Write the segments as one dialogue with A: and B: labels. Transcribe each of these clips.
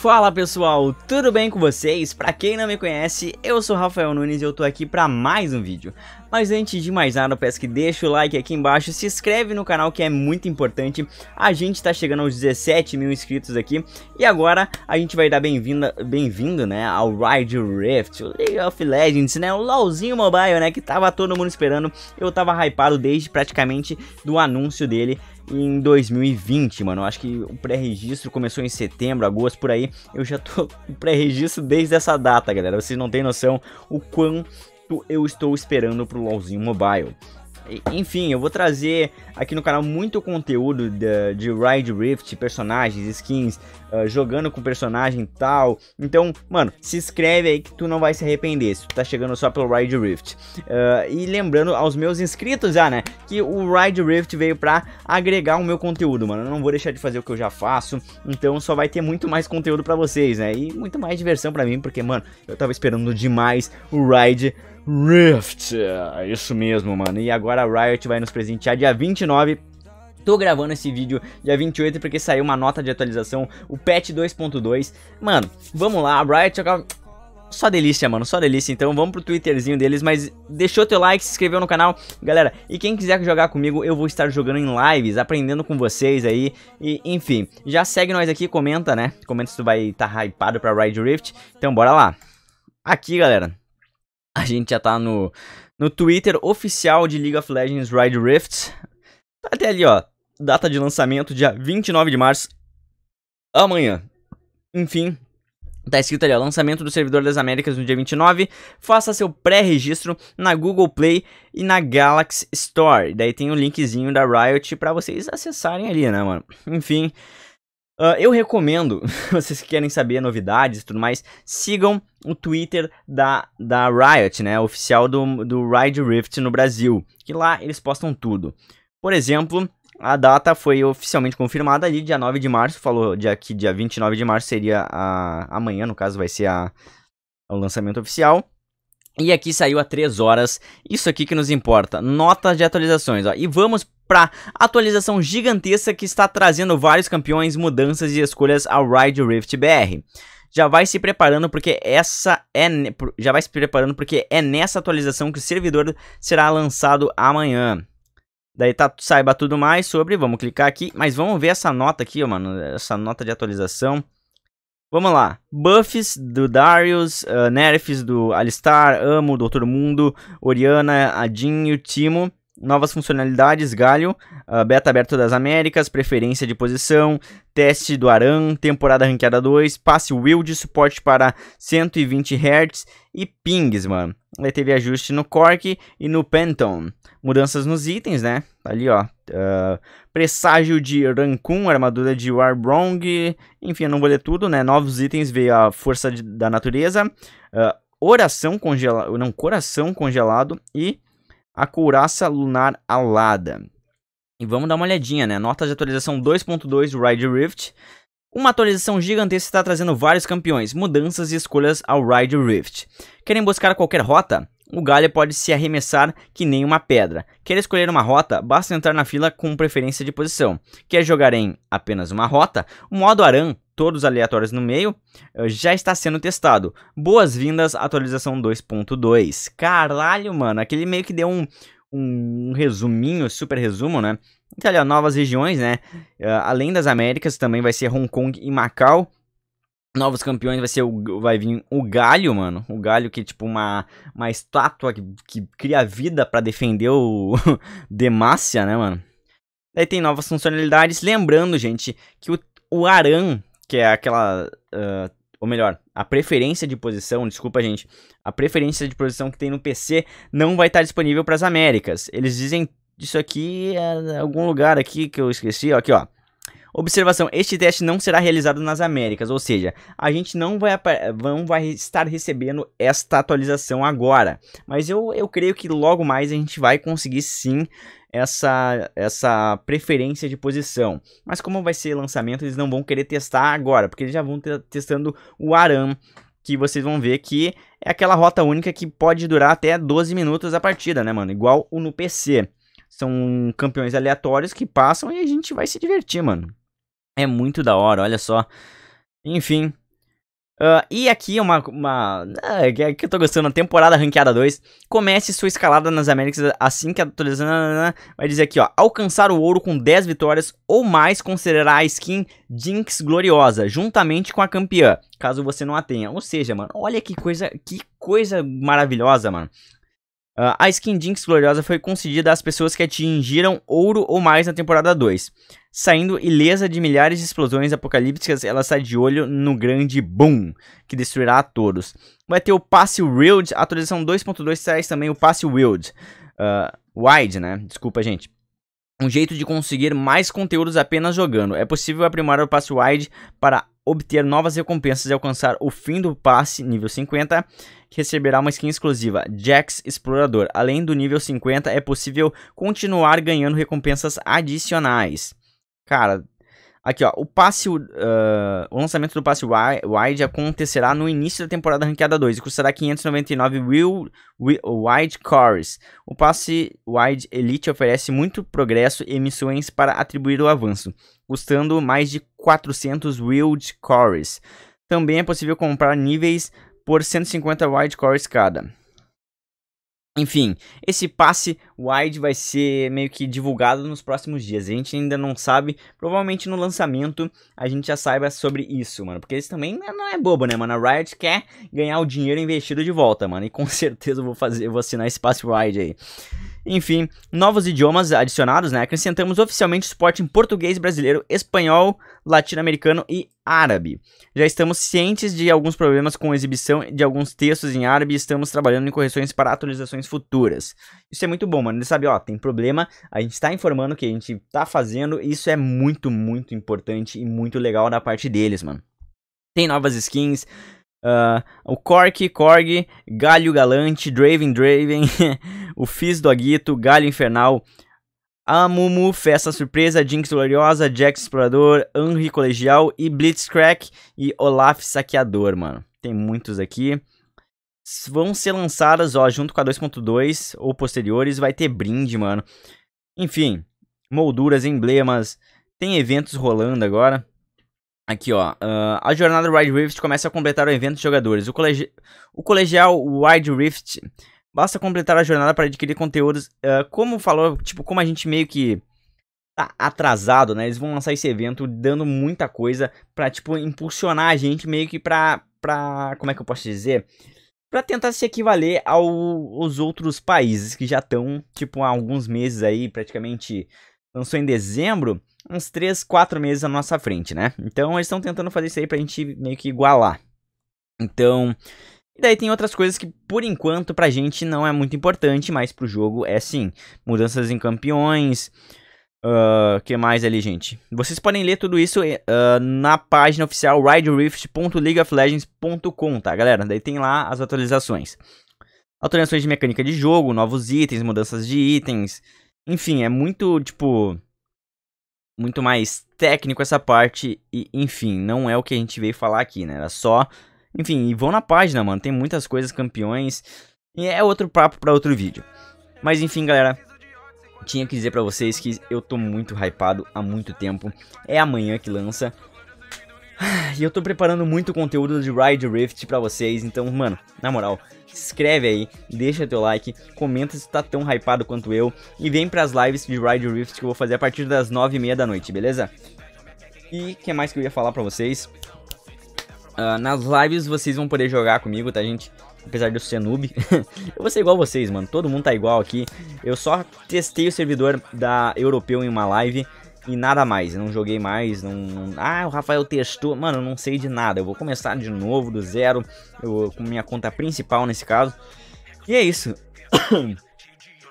A: Fala pessoal, tudo bem com vocês? Pra quem não me conhece, eu sou Rafael Nunes e eu tô aqui pra mais um vídeo. Mas antes de mais nada, eu peço que deixa o like aqui embaixo, se inscreve no canal que é muito importante. A gente tá chegando aos 17 mil inscritos aqui. E agora a gente vai dar bem-vinda, bem-vindo, né, ao Ride Rift, o League of Legends, né, o LoLzinho Mobile, né, que tava todo mundo esperando. Eu tava hypado desde praticamente do anúncio dele em 2020, mano. acho que o pré-registro começou em setembro, agosto, por aí. Eu já tô com pré-registro desde essa data, galera. Vocês não têm noção o quanto eu estou esperando pro LoLzinho Mobile. Enfim, eu vou trazer aqui no canal muito conteúdo de, de Ride Rift, personagens, skins, uh, jogando com personagem e tal. Então, mano, se inscreve aí que tu não vai se arrepender se tu tá chegando só pelo Ride Rift. Uh, e lembrando aos meus inscritos já, né, que o Ride Rift veio pra agregar o meu conteúdo, mano. Eu não vou deixar de fazer o que eu já faço, então só vai ter muito mais conteúdo pra vocês, né, e muito mais diversão pra mim, porque, mano, eu tava esperando demais o Ride Rift Rift. É isso mesmo, mano. E agora a Riot vai nos presentear dia 29 tô gravando esse vídeo dia 28 porque saiu uma nota de atualização, o patch 2.2. Mano, vamos lá, a Riot acaba... Só delícia, mano, só delícia. Então vamos pro Twitterzinho deles, mas deixou teu like, se inscreveu no canal, galera. E quem quiser jogar comigo, eu vou estar jogando em lives, aprendendo com vocês aí. E enfim, já segue nós aqui, comenta, né? Comenta se tu vai estar tá hypado pra Ride Rift. Então bora lá. Aqui, galera. A gente já tá no, no Twitter oficial de League of Legends Ride Rift. Tá até ali, ó. Data de lançamento, dia 29 de março. Amanhã. Enfim, Tá escrito ali, ó, lançamento do servidor das Américas no dia 29. Faça seu pré-registro na Google Play e na Galaxy Store. Daí tem o um linkzinho da Riot para vocês acessarem ali, né, mano? Enfim, Uh, eu recomendo, vocês que querem saber novidades e tudo mais, sigam o Twitter da, da Riot, né? Oficial do, do Ride Rift no Brasil. Que lá eles postam tudo. Por exemplo, a data foi oficialmente confirmada ali, dia 9 de março. Falou dia, que dia 29 de março seria a. Amanhã, no caso, vai ser a, o lançamento oficial. E aqui saiu a 3 horas. Isso aqui que nos importa. Notas de atualizações. Ó. E vamos pra atualização gigantesca que está trazendo vários campeões, mudanças e escolhas ao Ride Rift BR. Já vai se preparando porque essa é já vai se preparando porque é nessa atualização que o servidor será lançado amanhã. Daí tá, saiba tudo mais sobre, vamos clicar aqui, mas vamos ver essa nota aqui, mano, essa nota de atualização. Vamos lá, buffs do Darius, uh, nerfs do Alistar, Amo, Doutor Mundo, Oriana, Adinho, Timo, novas funcionalidades, galho, uh, beta aberto das Américas, preferência de posição, teste do Aran, temporada ranqueada 2, passe wield, suporte para 120 Hz e pings, mano. Aí teve ajuste no Cork e no pentom, Mudanças nos itens, né? Tá ali, ó. Uh, presságio de Rancun, armadura de Warbrong. Enfim, eu não vou ler tudo, né? Novos itens veio a força de, da natureza. Uh, oração congelado. Não, coração congelado e a couraça lunar alada. E vamos dar uma olhadinha, né? Nota de atualização 2.2 do Ride Rift. Uma atualização gigantesca está trazendo vários campeões, mudanças e escolhas ao Ride Rift. Querem buscar qualquer rota? O galho pode se arremessar que nem uma pedra. Quer escolher uma rota? Basta entrar na fila com preferência de posição. Quer jogar em apenas uma rota? O modo Aran todos aleatórios no meio, eh, já está sendo testado. Boas-vindas, atualização 2.2. Caralho, mano, aquele meio que deu um, um resuminho, super resumo, né? Então, olha, novas regiões, né? Eh, além das Américas, também vai ser Hong Kong e Macau. Novos campeões vai ser o, vai vir o Galho, mano. O Galho que é tipo uma, uma estátua que, que cria vida para defender o Demacia, né, mano? Daí tem novas funcionalidades. Lembrando, gente, que o, o Aran que é aquela. Uh, ou melhor, a preferência de posição, desculpa gente, a preferência de posição que tem no PC não vai estar disponível para as Américas. Eles dizem isso aqui, é, algum lugar aqui que eu esqueci, ó, aqui ó. Observação: este teste não será realizado nas Américas, ou seja, a gente não vai, não vai estar recebendo esta atualização agora. Mas eu, eu creio que logo mais a gente vai conseguir sim essa, essa preferência de posição. Mas como vai ser lançamento, eles não vão querer testar agora, porque eles já vão testando o Aram, que vocês vão ver que é aquela rota única que pode durar até 12 minutos a partida, né, mano? Igual o no PC. São campeões aleatórios que passam e a gente vai se divertir, mano. É muito da hora, olha só. Enfim. Uh, e aqui uma. uma uh, que eu tô gostando, a temporada ranqueada 2. Comece sua escalada nas Américas assim que atualizando. Vai dizer aqui, ó. Alcançar o ouro com 10 vitórias ou mais considerará a skin Jinx Gloriosa, juntamente com a campeã, caso você não a tenha. Ou seja, mano, olha que coisa, que coisa maravilhosa, mano. Uh, a skin Jinx Gloriosa foi concedida às pessoas que atingiram ouro ou mais na temporada 2. Saindo ilesa de milhares de explosões apocalípticas, ela sai de olho no grande boom, que destruirá a todos. Vai ter o passe Wild a atualização 2.2 traz também o passe Wild Uh, ah, wide, né? Desculpa, gente. Um jeito de conseguir mais conteúdos apenas jogando. É possível aprimorar o passe Wide para obter novas recompensas e alcançar o fim do passe nível 50, que receberá uma skin exclusiva, Jax Explorador. Além do nível 50, é possível continuar ganhando recompensas adicionais. Cara, aqui ó, o passe, uh, o lançamento do passe wide acontecerá no início da temporada ranqueada 2 e custará 599 Will, Wide Cores. O passe wide elite oferece muito progresso e missões para atribuir o avanço, custando mais de 400 Wild Cores. Também é possível comprar níveis por 150 Wide Cores cada. Enfim, esse passe wide vai ser meio que divulgado nos próximos dias. A gente ainda não sabe, provavelmente no lançamento a gente já saiba sobre isso, mano. Porque isso também não é, é bobo, né, mano? A Riot quer ganhar o dinheiro investido de volta, mano. E com certeza eu vou fazer, eu vou assinar esse passe wide aí. Enfim, novos idiomas adicionados, né? Acrescentamos oficialmente suporte em português brasileiro, espanhol, latino-americano e árabe. Já estamos cientes de alguns problemas com exibição de alguns textos em árabe e estamos trabalhando em correções para atualizações futuras. Isso é muito bom, mano. Ele sabe, ó, tem problema, a gente está informando o que a gente está fazendo, e isso é muito, muito importante e muito legal da parte deles, mano. Tem novas skins, Uh, o Cork, Korg, Galho Galante, Draven, Draven, o Fizz do Aguito, Galho Infernal, Amumu, Festa Surpresa, Jinx Gloriosa, Jack Explorador, Henry Colegial e Blitzcrack e Olaf Saqueador, mano. Tem muitos aqui. Vão ser lançadas, ó, junto com a 2.2 ou posteriores, vai ter brinde, mano. Enfim, molduras, emblemas, tem eventos rolando agora. Aqui, ó, uh, a jornada Wide Rift começa a completar o evento de jogadores. O, colegi o colegial Wide Rift Basta completar a jornada para adquirir conteúdos. Uh, como falou, tipo, como a gente meio que tá atrasado, né? Eles vão lançar esse evento dando muita coisa para tipo, impulsionar a gente meio que pra. pra como é que eu posso dizer? para tentar se equivaler ao, aos outros países que já estão, tipo, há alguns meses aí, praticamente lançou em dezembro, uns 3, 4 meses à nossa frente, né? Então eles estão tentando fazer isso aí pra gente meio que igualar. Então, e daí tem outras coisas que, por enquanto, pra gente não é muito importante, mas pro jogo é sim. Mudanças em campeões. O uh, ah, que mais ali, gente? Vocês podem ler tudo isso uh, na página oficial riderift.leagueoflegends.com, tá, galera? Daí tem lá as atualizações. Atualizações de mecânica de jogo, novos itens, mudanças de itens. Enfim, é muito, tipo... Muito mais técnico essa parte e, enfim, não é o que a gente veio falar aqui, né? Era só enfim, e vão na página, mano. Tem muitas coisas, campeões. E é outro papo para outro vídeo. Mas enfim, galera. Tinha que dizer pra vocês que eu tô muito hypado há muito tempo. É amanhã que lança. E eu tô preparando muito conteúdo de Ride Rift pra vocês, então, mano, na moral, se inscreve aí, deixa teu like, comenta se tá tão hypado quanto eu e vem pras lives de Ride Rift que eu vou fazer a partir das 9h30 da noite, beleza? E o que mais que eu ia falar pra vocês? Uh, nas lives vocês vão poder jogar comigo, tá, gente? Apesar de eu ser noob. eu vou ser igual vocês, mano. Todo mundo tá igual aqui. Eu só testei o servidor da Europeu em uma live e nada mais. Eu não joguei mais, não... Ah, o Rafael testou. Mano, eu não sei de nada. Eu vou começar de novo, do zero, eu, com minha conta principal nesse caso. E é isso.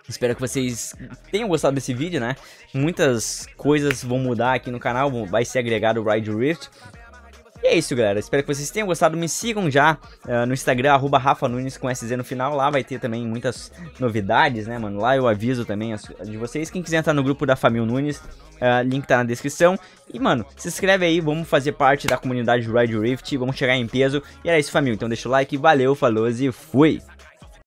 A: Espero que vocês tenham gostado desse vídeo, né? Muitas coisas vão mudar aqui no canal, vai ser agregado o Ride Rift. E é isso, galera. Espero que vocês tenham gostado. Me sigam já uh, no Instagram, arroba Rafa Nunes com SZ no final. Lá vai ter também muitas novidades, né, mano? Lá eu aviso também as, de vocês. Quem quiser entrar no grupo da Família Nunes, uh, link tá na descrição. E, mano, se inscreve aí. Vamos fazer parte da comunidade Ride Rift. Vamos chegar em peso. E era isso, família. Então deixa o like. Valeu, falou e fui!